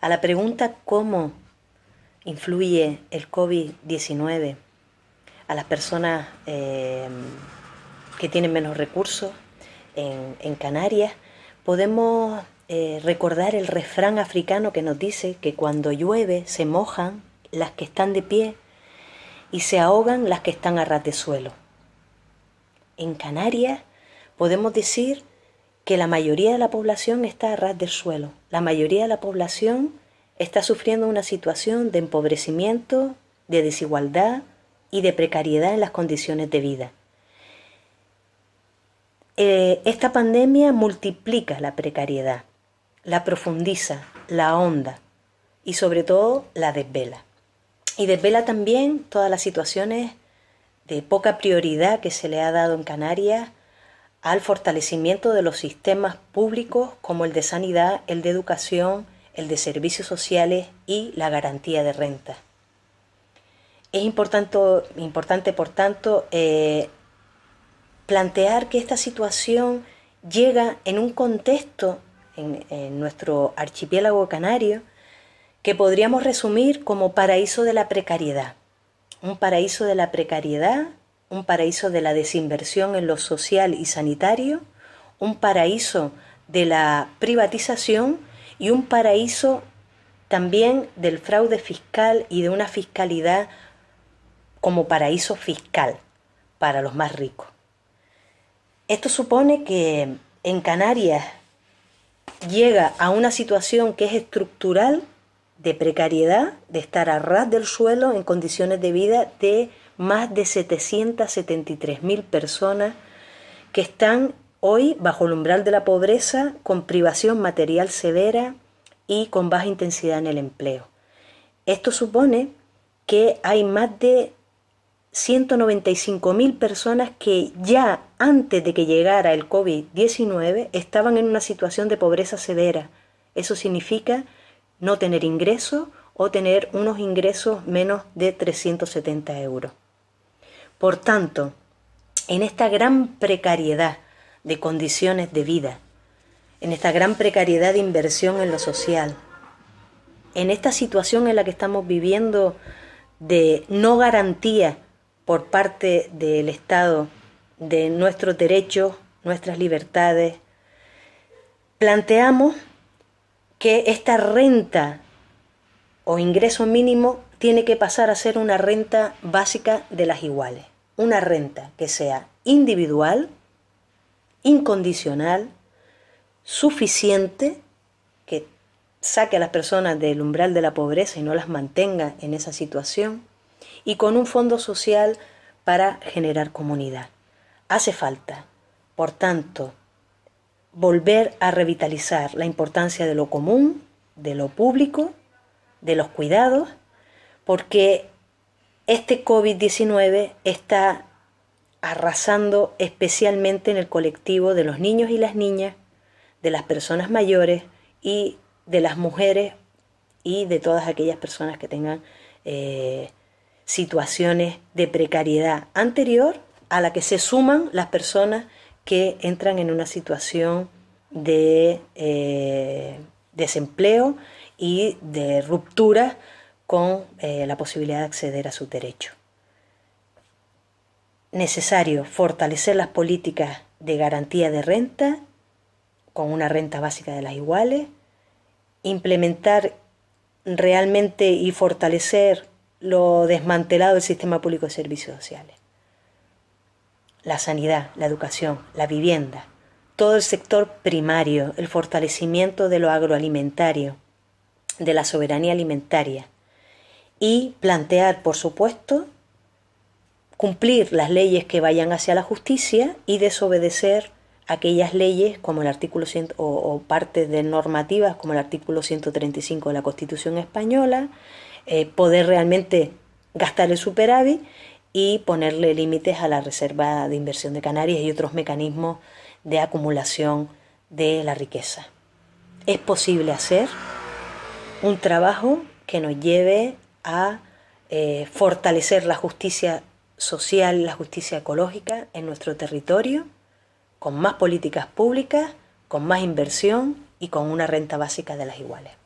A la pregunta cómo influye el COVID-19 a las personas eh, que tienen menos recursos en, Canarias, podemos eh, recordar el refrán africano que nos dice que cuando llueve se mojan las que están de pie y se ahogan las que están a ras de suelo. En Canarias podemos decir que la mayoría de la población está a ras del suelo. La mayoría de la población está sufriendo una situación de empobrecimiento, de desigualdad y de precariedad en las condiciones de vida. Eh, esta pandemia multiplica la precariedad, la profundiza, la honda y sobre todo la desvela. Y desvela también todas las situaciones de poca prioridad que se le ha dado en Canarias al fortalecimiento de los sistemas públicos como el de sanidad, el de educación, el de servicios sociales y la garantía de renta. Es importante, importante por tanto, eh, plantear que esta situación llega en un contexto en, nuestro archipiélago canario que podríamos resumir como paraíso de la precariedad. Un paraíso de la precariedad un paraíso de la desinversión en lo social y sanitario, un paraíso de la privatización y un paraíso también del fraude fiscal y de una fiscalidad como paraíso fiscal para los más ricos. Esto supone que en Canarias llega a una situación que es estructural de precariedad, de estar a ras del suelo en condiciones de vida de más de 773.000 personas que están hoy bajo el umbral de la pobreza, con privación material severa y con baja intensidad en el empleo. Esto supone que hay más de 195.000 personas que ya antes de que llegara el COVID-19 estaban en una situación de pobreza severa. Eso significa no tener ingresos o tener unos ingresos menos de 370 euros. Por tanto, en esta gran precariedad de condiciones de vida, en esta gran precariedad de inversión en lo social, en esta situación en la que estamos viviendo de no garantía por parte del Estado de nuestros derechos, nuestras libertades, planteamos que esta renta o ingreso mínimo tiene que pasar a ser una renta básica de las iguales. Una renta que sea individual, incondicional, suficiente, que saque a las personas del umbral de la pobreza y no las mantenga en esa situación, y con un fondo social para generar comunidad. Hace falta, por tanto, volver a revitalizar la importancia de lo común, de lo público, de los cuidados porque este COVID-19 está arrasando especialmente en el colectivo de los niños y las niñas, de las personas mayores y de las mujeres y de todas aquellas personas que tengan eh, situaciones de precariedad anterior a la que se suman las personas que entran en una situación de eh, desempleo y de rupturas con eh, la posibilidad de acceder a sus derechos. Necesario fortalecer las políticas de garantía de renta con una renta básica de las iguales, implementar realmente y fortalecer lo desmantelado del sistema público de servicios sociales. La sanidad, la educación, la vivienda, todo el sector primario, el fortalecimiento de lo agroalimentario, de la soberanía alimentaria, y plantear, por supuesto, cumplir las leyes que vayan hacia la justicia y desobedecer aquellas leyes como el artículo o, partes de normativas como el artículo 135 de la Constitución española, eh, poder realmente gastar el superávit y ponerle límites a la Reserva de Inversión de Canarias y otros mecanismos de acumulación de la riqueza. Es posible hacer un trabajo que nos lleve a eh, fortalecer la justicia social, la justicia ecológica en nuestro territorio, con más políticas públicas, con más inversión y con una renta básica de las iguales.